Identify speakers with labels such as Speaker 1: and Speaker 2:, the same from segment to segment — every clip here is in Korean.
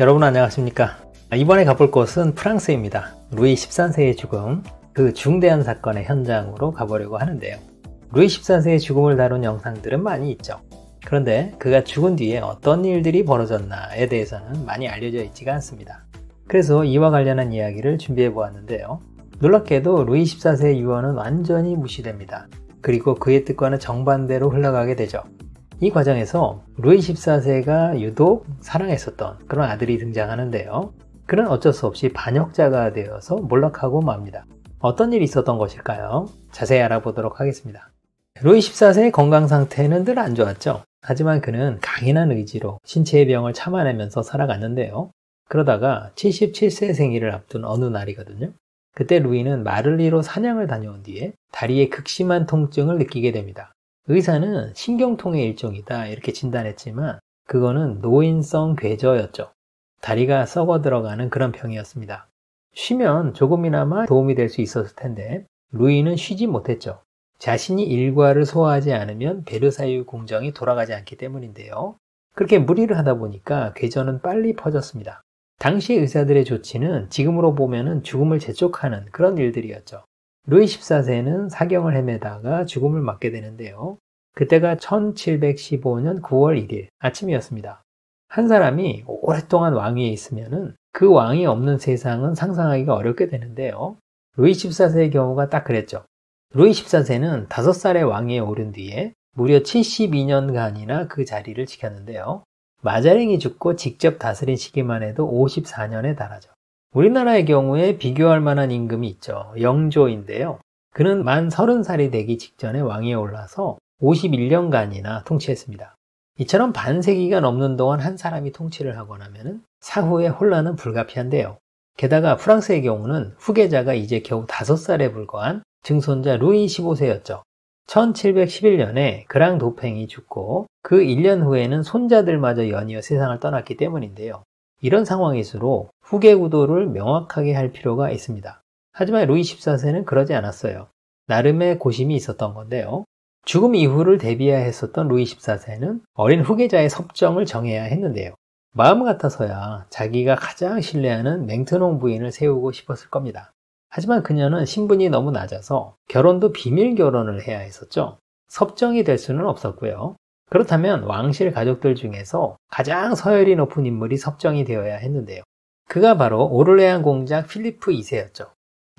Speaker 1: 여러분 안녕하십니까 아, 이번에 가볼 곳은 프랑스입니다 루이 13세의 죽음 그 중대한 사건의 현장으로 가보려고 하는데요 루이 1 3세의 죽음을 다룬 영상들은 많이 있죠 그런데 그가 죽은 뒤에 어떤 일들이 벌어졌나에 대해서는 많이 알려져 있지가 않습니다 그래서 이와 관련한 이야기를 준비해 보았는데요 놀랍게도 루이 14세의 유언은 완전히 무시됩니다 그리고 그의 뜻과는 정반대로 흘러가게 되죠 이 과정에서 루이 14세가 유독 사랑했었던 그런 아들이 등장하는데요. 그는 어쩔 수 없이 반역자가 되어서 몰락하고 맙니다. 어떤 일이 있었던 것일까요? 자세히 알아보도록 하겠습니다. 루이 14세의 건강 상태는 늘 안 좋았죠. 하지만 그는 강인한 의지로 신체의 병을 참아내면서 살아갔는데요. 그러다가 77세 생일을 앞둔 어느 날이거든요. 그때 루이는 마를리로 사냥을 다녀온 뒤에 다리에 극심한 통증을 느끼게 됩니다. 의사는 신경통의 일종이다 이렇게 진단했지만 그거는 노인성 궤저였죠 다리가 썩어 들어가는 그런 병이었습니다. 쉬면 조금이나마 도움이 될 수 있었을 텐데 루이는 쉬지 못했죠. 자신이 일과를 소화하지 않으면 베르사유 궁정이 돌아가지 않기 때문인데요. 그렇게 무리를 하다 보니까 궤저는 빨리 퍼졌습니다. 당시 의사들의 조치는 지금으로 보면 죽음을 재촉하는 그런 일들이었죠. 루이 14세는 사경을 헤매다가 죽음을 맞게 되는데요. 그때가 1715년 9월 1일 아침이었습니다. 한 사람이 오랫동안 왕위에 있으면 그 왕이 없는 세상은 상상하기가 어렵게 되는데요. 루이 14세의 경우가 딱 그랬죠. 루이 14세는 5살의 왕위에 오른 뒤에 무려 72년간이나 그 자리를 지켰는데요. 마자랭이 죽고 직접 다스린 시기만 해도 54년에 달하죠. 우리나라의 경우에 비교할 만한 임금이 있죠. 영조인데요. 그는 만 30살이 되기 직전에 왕위에 올라서 51년간이나 통치했습니다. 이처럼 반세기가 넘는 동안 한 사람이 통치를 하거나 면 사후의 혼란은 불가피한데요. 게다가 프랑스의 경우는 후계자가 이제 겨우 5살에 불과한 증손자 루이 15세였죠. 1711년에 그랑 도팽이 죽고 그 1년 후에는 손자들마저 연이어 세상을 떠났기 때문인데요. 이런 상황일수록 후계 구도를 명확하게 할 필요가 있습니다. 하지만 루이 14세는 그러지 않았어요. 나름의 고심이 있었던 건데요. 죽음 이후를 대비해야 했었던 루이 14세는 어린 후계자의 섭정을 정해야 했는데요. 마음 같아서야 자기가 가장 신뢰하는 맹트농 부인을 세우고 싶었을 겁니다. 하지만 그녀는 신분이 너무 낮아서 결혼도 비밀 결혼을 해야 했었죠. 섭정이 될 수는 없었고요. 그렇다면 왕실 가족들 중에서 가장 서열이 높은 인물이 섭정이 되어야 했는데요. 그가 바로 오를레안 공작 필리프 2세였죠.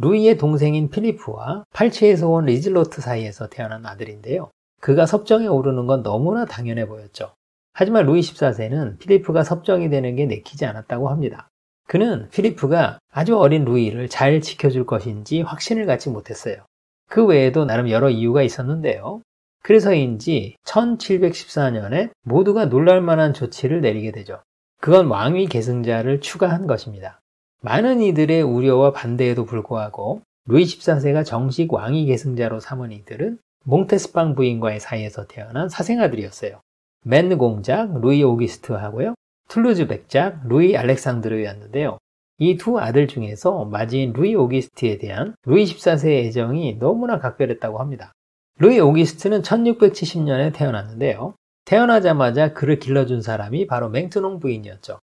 Speaker 1: 루이의 동생인 필리프와 팔치에서 온리즐로트 사이에서 태어난 아들인데요. 그가 섭정에 오르는 건 너무나 당연해 보였죠. 하지만 루이 14세는 필리프가 섭정이 되는 게 내키지 않았다고 합니다. 그는 필리프가 아주 어린 루이를 잘 지켜줄 것인지 확신을 갖지 못했어요. 그 외에도 나름 여러 이유가 있었는데요. 그래서인지 1714년에 모두가 놀랄만한 조치를 내리게 되죠. 그건 왕위 계승자를 추가한 것입니다. 많은 이들의 우려와 반대에도 불구하고 루이 14세가 정식 왕위 계승자로 삼은 이들은 몽테스팡 부인과의 사이에서 태어난 사생아들이었어요. 맨 공작 루이 오기스트하고요. 툴루즈 백작 루이 알렉상드르였는데요이 두 아들 중에서 마지인 루이 오기스트에 대한 루이 14세의 애정이 너무나 각별했다고 합니다. 루이 오기스트는 1670년에 태어났는데요. 태어나자마자 그를 길러준 사람이 바로 맹트농 부인이었죠.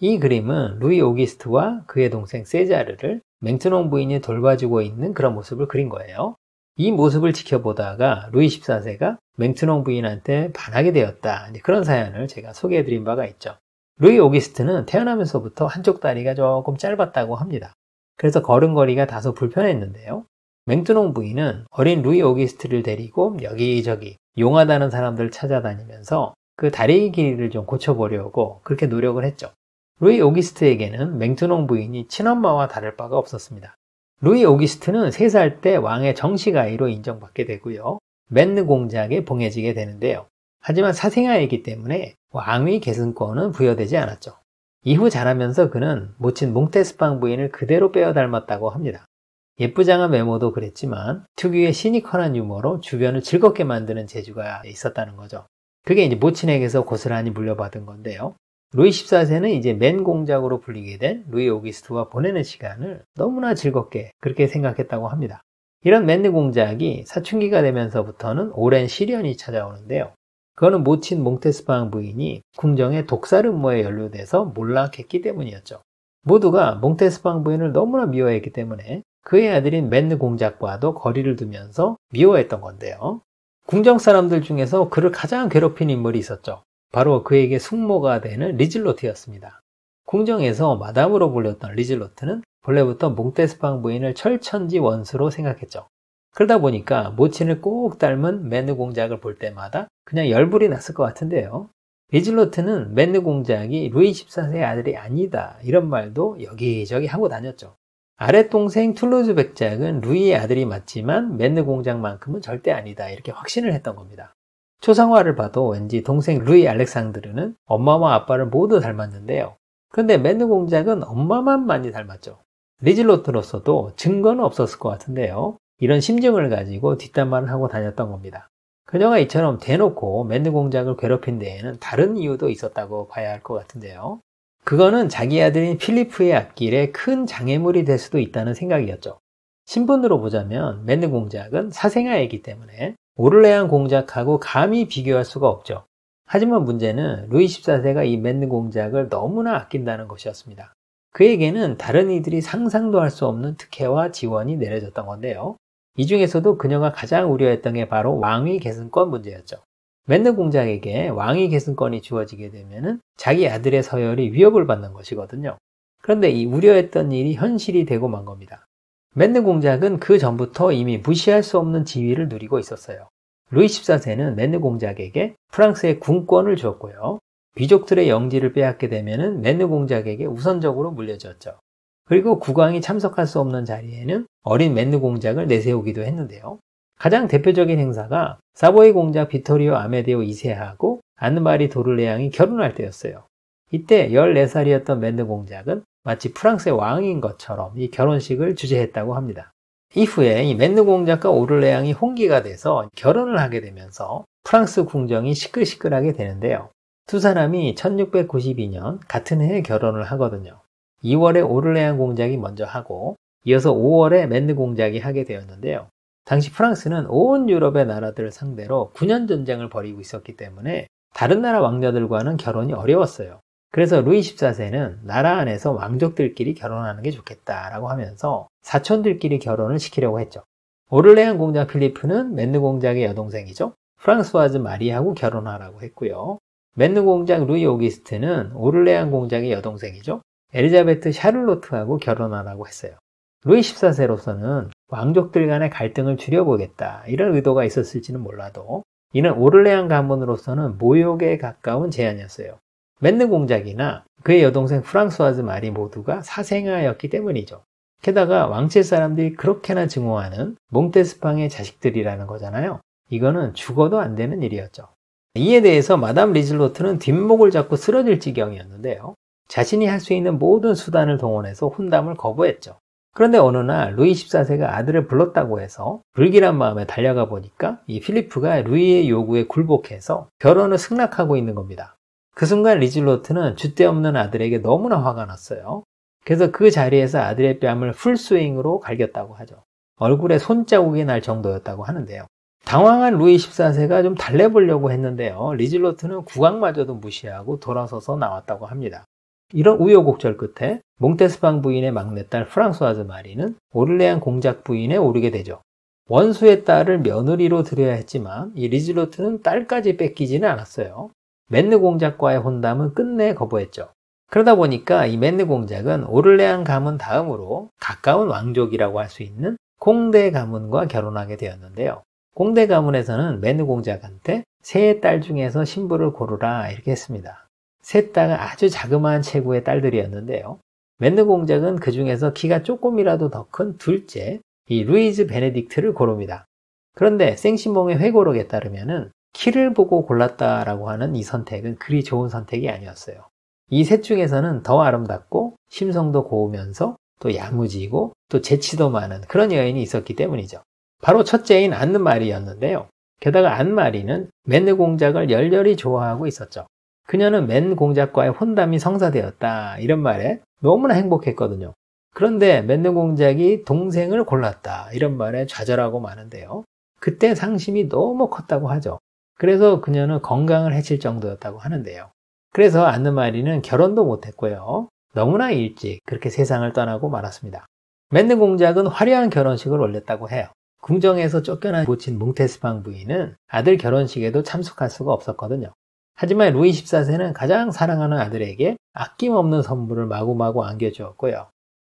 Speaker 1: 이 그림은 루이 오기스트와 그의 동생 세자르를 맹트농 부인이 돌봐주고 있는 그런 모습을 그린 거예요. 이 모습을 지켜보다가 루이 14세가 맹트농 부인한테 반하게 되었다. 그런 사연을 제가 소개해드린 바가 있죠. 루이 오기스트는 태어나면서부터 한쪽 다리가 조금 짧았다고 합니다. 그래서 걸음걸이가 다소 불편했는데요. 멘투농 부인은 어린 루이 오기스트를 데리고 여기저기 용하다는 사람들 찾아다니면서 그 다리의 길이를 좀 고쳐보려고 그렇게 노력을 했죠. 루이 오기스트에게는 맹투농 부인이 친엄마와 다를 바가 없었습니다. 루이 오기스트는 3살 때 왕의 정식 아이로 인정받게 되고요. 맨느 공작에 봉해지게 되는데요. 하지만 사생아이기 때문에 왕위 계승권은 부여되지 않았죠. 이후 자라면서 그는 모친 몽테스팡 부인을 그대로 빼어 닮았다고 합니다. 예쁘장한 외모도 그랬지만 특유의 시니컬한 유머로 주변을 즐겁게 만드는 재주가 있었다는 거죠. 그게 이제 모친에게서 고스란히 물려받은 건데요. 루이 14세는 이제 맨 공작으로 불리게 된 루이 오기스트와 보내는 시간을 너무나 즐겁게 그렇게 생각했다고 합니다. 이런 맨 공작이 사춘기가 되면서부터는 오랜 시련이 찾아오는데요. 그거는 모친 몽테스팡 부인이 궁정의 독살음모에 연루돼서 몰락했기 때문이었죠. 모두가 몽테스팡 부인을 너무나 미워했기 때문에 그의 아들인 맨드 공작과도 거리를 두면서 미워했던 건데요. 궁정 사람들 중에서 그를 가장 괴롭힌 인물이 있었죠. 바로 그에게 숙모가 되는 리즐로트였습니다 궁정에서 마담으로 불렸던 리즐로트는 본래부터 몽테스팡 부인을 철천지 원수로 생각했죠. 그러다 보니까 모친을 꼭 닮은 맨드 공작을 볼 때마다 그냥 열불이 났을 것 같은데요. 리즐로트는맨드 공작이 루이 14세의 아들이 아니다 이런 말도 여기저기 하고 다녔죠. 아랫동생 툴루즈 백작은 루이의 아들이 맞지만 맨느 공작만큼은 절대 아니다 이렇게 확신을 했던 겁니다. 초상화를 봐도 왠지 동생 루이 알렉상드르는 엄마와 아빠를 모두 닮았는데요. 그런데 맨느 공작은 엄마만 많이 닮았죠. 리질로트로서도 증거는 없었을 것 같은데요. 이런 심증을 가지고 뒷담화를 하고 다녔던 겁니다. 그녀가 이처럼 대놓고 맨드 공작을 괴롭힌 데에는 다른 이유도 있었다고 봐야 할 것 같은데요. 그거는 자기 아들인 필리프의 앞길에 큰 장애물이 될 수도 있다는 생각이었죠. 신분으로 보자면 맨드 공작은 사생아이기 때문에 오를레안 공작하고 감히 비교할 수가 없죠. 하지만 문제는 루이 14세가 이 맨드 공작을 너무나 아낀다는 것이었습니다. 그에게는 다른 이들이 상상도 할 수 없는 특혜와 지원이 내려졌던 건데요. 이 중에서도 그녀가 가장 우려했던 게 바로 왕위 계승권 문제였죠. 맨느 공작에게 왕위 계승권이 주어지게 되면 자기 아들의 서열이 위협을 받는 것이거든요. 그런데 이 우려했던 일이 현실이 되고 만 겁니다. 맨느 공작은 그 전부터 이미 무시할 수 없는 지위를 누리고 있었어요. 루이 14세는 맨느 공작에게 프랑스의 군권을 주었고요. 귀족들의 영지를 빼앗게 되면 맨느 공작에게 우선적으로 물려졌죠. 그리고 국왕이 참석할 수 없는 자리에는 어린 맨느 공작을 내세우기도 했는데요. 가장 대표적인 행사가 사보이 공작 비토리오 아메데오 2세하고 안마리 도르레앙이 결혼할 때였어요. 이때 14살이었던 맨드 공작은 마치 프랑스의 왕인 것처럼 이 결혼식을 주재했다고 합니다. 이후에 이 맨드 공작과 오르레앙이 홍기가 돼서 결혼을 하게 되면서 프랑스 궁정이 시끌시끌하게 되는데요. 두 사람이 1692년 같은 해에 결혼을 하거든요. 2월에 오르레앙 공작이 먼저 하고 이어서 5월에 맨드 공작이 하게 되었는데요. 당시 프랑스는 온 유럽의 나라들을 상대로 9년 전쟁을 벌이고 있었기 때문에 다른 나라 왕자들과는 결혼이 어려웠어요. 그래서 루이 14세는 나라 안에서 왕족들끼리 결혼하는 게 좋겠다라고 하면서 사촌들끼리 결혼을 시키려고 했죠. 오를레안 공작 필리프는 맨느 공작의 여동생이죠. 프랑스와즈 마리하고 결혼하라고 했고요. 맨느 공작 루이 오기스트는 오를레안 공작의 여동생이죠. 에리자베트 샤를로트하고 결혼하라고 했어요. 루이 14세로서는 왕족들 간의 갈등을 줄여보겠다 이런 의도가 있었을지는 몰라도 이는 오를레안 가문으로서는 모욕에 가까운 제안이었어요. 맨드 공작이나 그의 여동생 프랑스와즈 마리 모두가 사생아였기 때문이죠. 게다가 왕실 사람들이 그렇게나 증오하는 몽테스팡의 자식들이라는 거잖아요. 이거는 죽어도 안 되는 일이었죠. 이에 대해서 마담 리즐로트는 뒷목을 잡고 쓰러질 지경이었는데요. 자신이 할 수 있는 모든 수단을 동원해서 혼담을 거부했죠. 그런데 어느 날 루이 14세가 아들을 불렀다고 해서 불길한 마음에 달려가 보니까 이 필리프가 루이의 요구에 굴복해서 결혼을 승낙하고 있는 겁니다. 그 순간 리즐로트는 줏대 없는 아들에게 너무나 화가 났어요. 그래서 그 자리에서 아들의 뺨을 풀스윙으로 갈겼다고 하죠. 얼굴에 손자국이 날 정도였다고 하는데요. 당황한 루이 14세가 좀 달래보려고 했는데요. 리즐로트는 국왕마저도 무시하고 돌아서서 나왔다고 합니다. 이런 우여곡절 끝에 몽테스방 부인의 막내딸 프랑스와즈 마리는 오를레안 공작 부인에 오르게 되죠. 원수의 딸을 며느리로 들여야 했지만 이 리질로트는 딸까지 뺏기지는 않았어요. 맨느 공작과의 혼담은 끝내 거부했죠. 그러다 보니까 이 맨느 공작은 오를레안 가문 다음으로 가까운 왕족이라고 할 수 있는 공대 가문과 결혼하게 되었는데요. 공대 가문에서는 맨느 공작한테 세 딸 중에서 신부를 고르라 이렇게 했습니다. 셋딸가 아주 자그마한 체구의 딸들이었는데요. 맨드 공작은 그 중에서 키가 조금이라도 더 큰 둘째, 이 루이즈 베네딕트를 고릅니다. 그런데 생신봉의 회고록에 따르면은 키를 보고 골랐다라고 하는 이 선택은 그리 좋은 선택이 아니었어요. 이 셋 중에서는 더 아름답고 심성도 고우면서 또 야무지고 또 재치도 많은 그런 여인이 있었기 때문이죠. 바로 첫째인 안느마리였는데요. 게다가 안마리는 맨드 공작을 열렬히 좋아하고 있었죠. 그녀는 맨 공작과의 혼담이 성사되었다. 이런 말에 너무나 행복했거든요. 그런데 맨 공작이 동생을 골랐다. 이런 말에 좌절하고 마는데요. 그때 상심이 너무 컸다고 하죠. 그래서 그녀는 건강을 해칠 정도였다고 하는데요. 그래서 안느마리는 결혼도 못했고요. 너무나 일찍 그렇게 세상을 떠나고 말았습니다. 맨든 공작은 화려한 결혼식을 올렸다고 해요. 궁정에서 쫓겨난 모친 뭉테스팡 부인은 아들 결혼식에도 참석할 수가 없었거든요. 하지만 루이 14세는 가장 사랑하는 아들에게 아낌없는 선물을 마구마구 안겨주었고요.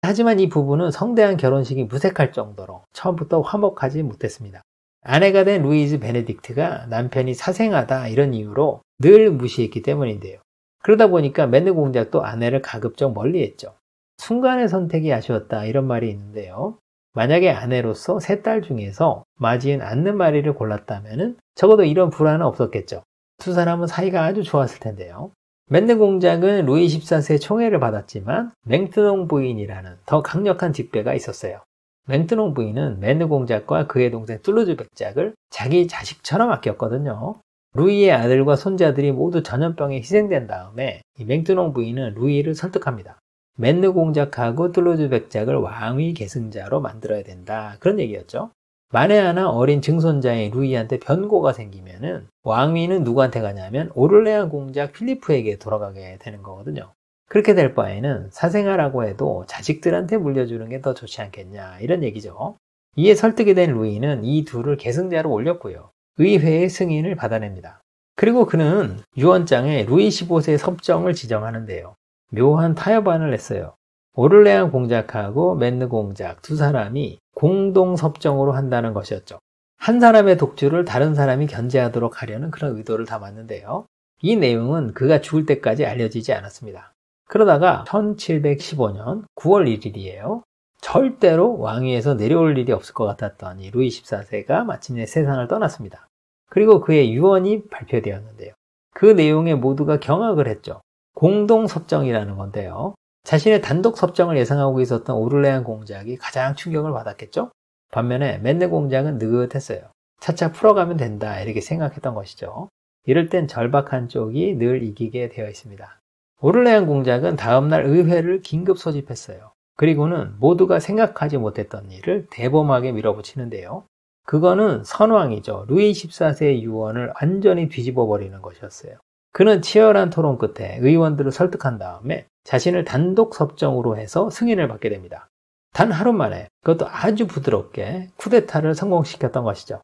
Speaker 1: 하지만 이 부부는 성대한 결혼식이 무색할 정도로 처음부터 화목하지 못했습니다. 아내가 된 루이즈 베네딕트가 남편이 사생하다 이런 이유로 늘 무시했기 때문인데요. 그러다 보니까 맨드 공작도 아내를 가급적 멀리했죠. 순간의 선택이 아쉬웠다 이런 말이 있는데요. 만약에 아내로서 세 딸 중에서 마지은 않는 마리를 골랐다면 적어도 이런 불안은 없었겠죠. 두 사람은 사이가 아주 좋았을 텐데요. 맨드 공작은 루이 14세 총애를 받았지만 맹트농 부인이라는 더 강력한 뒷배가 있었어요. 맹트농 부인은 맨드 공작과 그의 동생 툴루즈 백작을 자기 자식처럼 아꼈거든요. 루이의 아들과 손자들이 모두 전염병에 희생된 다음에 이 맹트농 부인은 루이를 설득합니다. 맨드 공작하고 툴루즈 백작을 왕위 계승자로 만들어야 된다. 그런 얘기였죠. 만에 하나 어린 증손자인 루이한테 변고가 생기면은 왕위는 누구한테 가냐면 오를레안 공작 필리프에게 돌아가게 되는 거거든요. 그렇게 될 바에는 사생아라고 해도 자식들한테 물려주는 게 더 좋지 않겠냐 이런 얘기죠. 이에 설득이 된 루이는 이 둘을 계승자로 올렸고요. 의회의 승인을 받아냅니다. 그리고 그는 유언장에 루이 15세 섭정을 지정하는데요. 묘한 타협안을 냈어요. 오를레안 공작하고 맨느 공작 두 사람이 공동섭정으로 한다는 것이었죠. 한 사람의 독주를 다른 사람이 견제하도록 하려는 그런 의도를 담았는데요. 이 내용은 그가 죽을 때까지 알려지지 않았습니다. 그러다가 1715년 9월 1일이에요. 절대로 왕위에서 내려올 일이 없을 것 같았던 이 루이 14세가 마침내 세상을 떠났습니다. 그리고 그의 유언이 발표되었는데요. 그 내용에 모두가 경악을 했죠. 공동섭정이라는 건데요. 자신의 단독 섭정을 예상하고 있었던 오를레안 공작이 가장 충격을 받았겠죠? 반면에 맨네 공작은 느긋했어요. 차차 풀어가면 된다 이렇게 생각했던 것이죠. 이럴 땐 절박한 쪽이 늘 이기게 되어 있습니다. 오를레안 공작은 다음날 의회를 긴급 소집했어요. 그리고는 모두가 생각하지 못했던 일을 대범하게 밀어붙이는데요. 그거는 선왕이죠. 루이 14세의 유언을 완전히 뒤집어 버리는 것이었어요. 그는 치열한 토론 끝에 의원들을 설득한 다음에 자신을 단독 섭정으로 해서 승인을 받게 됩니다. 단 하루 만에 그것도 아주 부드럽게 쿠데타를 성공시켰던 것이죠.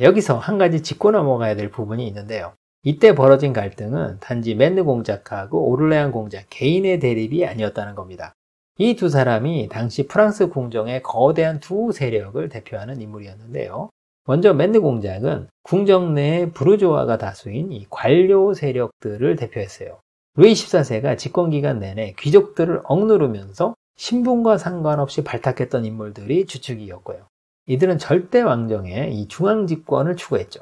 Speaker 1: 여기서 한 가지 짚고 넘어가야 될 부분이 있는데요. 이때 벌어진 갈등은 단지 맨드 공작하고 오를레안 공작 개인의 대립이 아니었다는 겁니다. 이 두 사람이 당시 프랑스 궁정의 거대한 두 세력을 대표하는 인물이었는데요. 먼저 맨드 공작은 궁정 내의 부르조아가 다수인 이 관료 세력들을 대표했어요. 루이 14세가 집권기간 내내 귀족들을 억누르면서 신분과 상관없이 발탁했던 인물들이 주축이었고요. 이들은 절대 왕정의 이 중앙 집권을 추구했죠.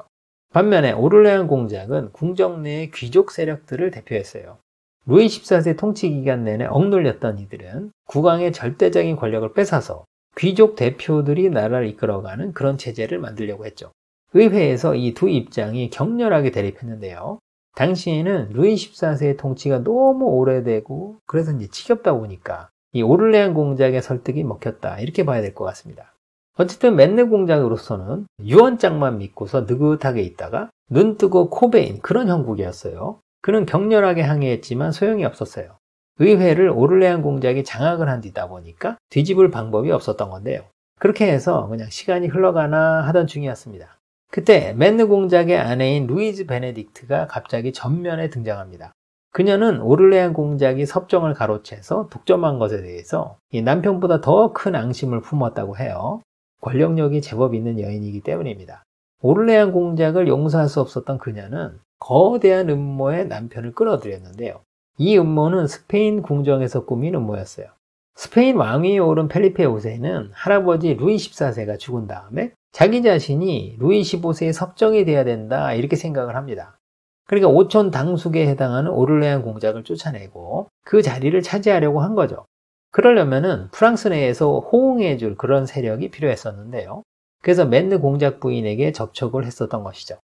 Speaker 1: 반면에 오를레안 공작은 궁정 내의 귀족 세력들을 대표했어요. 루이 14세 통치 기간 내내 억눌렸던 이들은 국왕의 절대적인 권력을 뺏어서 귀족 대표들이 나라를 이끌어가는 그런 체제를 만들려고 했죠. 의회에서 이 두 입장이 격렬하게 대립했는데요. 당시에는 루이 14세의 통치가 너무 오래되고 그래서 이제 지겹다 보니까 이 오를레안 공작의 설득이 먹혔다 이렇게 봐야 될 것 같습니다. 어쨌든 맨네 공작으로서는 유언장만 믿고서 느긋하게 있다가 눈 뜨고 코베인 그런 형국이었어요. 그는 격렬하게 항의했지만 소용이 없었어요. 의회를 오를레안 공작이 장악을 한 뒤다 보니까 뒤집을 방법이 없었던 건데요. 그렇게 해서 그냥 시간이 흘러가나 하던 중이었습니다. 그때 맨느 공작의 아내인 루이즈 베네딕트가 갑자기 전면에 등장합니다. 그녀는 오를레안 공작이 섭정을 가로채서 독점한 것에 대해서 남편보다 더 큰 앙심을 품었다고 해요. 권력력이 제법 있는 여인이기 때문입니다. 오를레안 공작을 용서할 수 없었던 그녀는 거대한 음모에 남편을 끌어들였는데요. 이 음모는 스페인 궁정에서 꾸민 음모였어요. 스페인 왕위에 오른 펠리페 5세는 할아버지 루이 14세가 죽은 다음에 자기 자신이 루이 15세의 섭정이 돼야 된다 이렇게 생각을 합니다. 그러니까 오촌 당숙에 해당하는 오를레안 공작을 쫓아내고 그 자리를 차지하려고 한 거죠. 그러려면은 프랑스 내에서 호응해줄 그런 세력이 필요했었는데요. 그래서 맨드 공작 부인에게 접촉을 했었던 것이죠.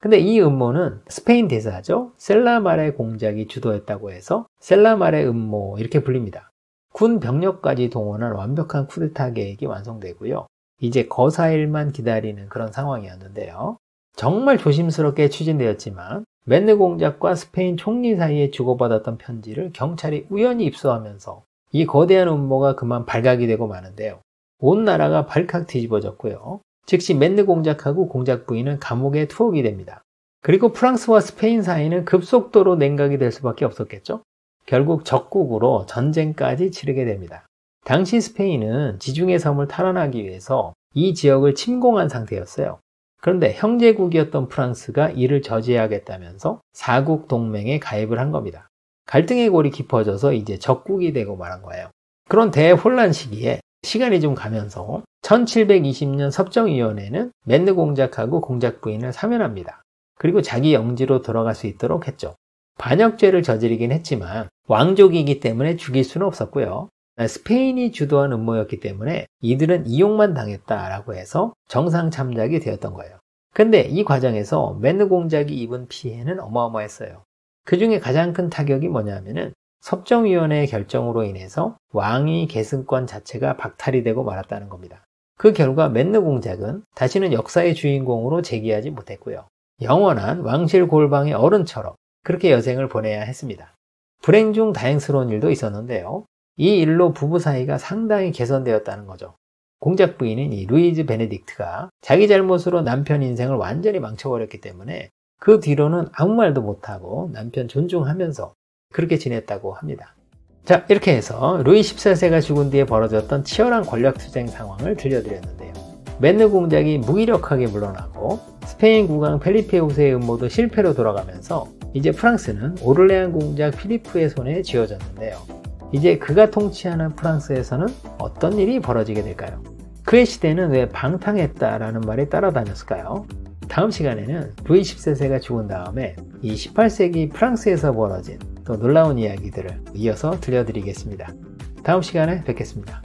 Speaker 1: 근데 이 음모는 스페인 대사죠. 셀라마레 공작이 주도했다고 해서 셀라마레 음모 이렇게 불립니다. 군 병력까지 동원한 완벽한 쿠데타 계획이 완성되고요. 이제 거사일만 기다리는 그런 상황이었는데요. 정말 조심스럽게 추진되었지만 맨느 공작과 스페인 총리 사이에 주고받았던 편지를 경찰이 우연히 입수하면서 이 거대한 음모가 그만 발각이 되고 마는데요. 온 나라가 발칵 뒤집어졌고요. 즉시 맨느 공작하고 공작 부인은 감옥에 투옥이 됩니다. 그리고 프랑스와 스페인 사이는 급속도로 냉각이 될 수밖에 없었겠죠. 결국 적국으로 전쟁까지 치르게 됩니다. 당시 스페인은 지중해 섬을 탈환하기 위해서 이 지역을 침공한 상태였어요. 그런데 형제국이었던 프랑스가 이를 저지하겠다면서 4국 동맹에 가입을 한 겁니다. 갈등의 골이 깊어져서 이제 적국이 되고 말한 거예요. 그런 대혼란 시기에 시간이 좀 가면서 1720년 섭정위원회는 맨드 공작하고 공작 부인을 사면합니다. 그리고 자기 영지로 돌아갈 수 있도록 했죠. 반역죄를 저지르긴 했지만 왕족이기 때문에 죽일 수는 없었고요. 아, 스페인이 주도한 음모였기 때문에 이들은 이용만 당했다라고 해서 정상 참작이 되었던 거예요. 근데 이 과정에서 맨느 공작이 입은 피해는 어마어마했어요. 그 중에 가장 큰 타격이 뭐냐면은 섭정위원회의 결정으로 인해서 왕위 계승권 자체가 박탈이 되고 말았다는 겁니다. 그 결과 맨느 공작은 다시는 역사의 주인공으로 재기하지 못했고요. 영원한 왕실 골방의 어른처럼 그렇게 여생을 보내야 했습니다. 불행 중 다행스러운 일도 있었는데요. 이 일로 부부 사이가 상당히 개선되었다는 거죠. 공작 부인인 이 루이즈 베네딕트가 자기 잘못으로 남편 인생을 완전히 망쳐버렸기 때문에 그 뒤로는 아무 말도 못하고 남편 존중하면서 그렇게 지냈다고 합니다. 자, 이렇게 해서 루이 14세가 죽은 뒤에 벌어졌던 치열한 권력투쟁 상황을 들려드렸는데요. 맨느 공작이 무기력하게 물러나고 스페인 국왕 펠리페 호세의 음모도 실패로 돌아가면서 이제 프랑스는 오를레안 공작 피리프의 손에 쥐어졌는데요. 이제 그가 통치하는 프랑스에서는 어떤 일이 벌어지게 될까요? 그의 시대는 왜 방탕했다라는 말이 따라다녔을까요? 다음 시간에는 루이 14세가 죽은 다음에 2 8세기 프랑스에서 벌어진 또 놀라운 이야기들을 이어서 들려드리겠습니다. 다음 시간에 뵙겠습니다.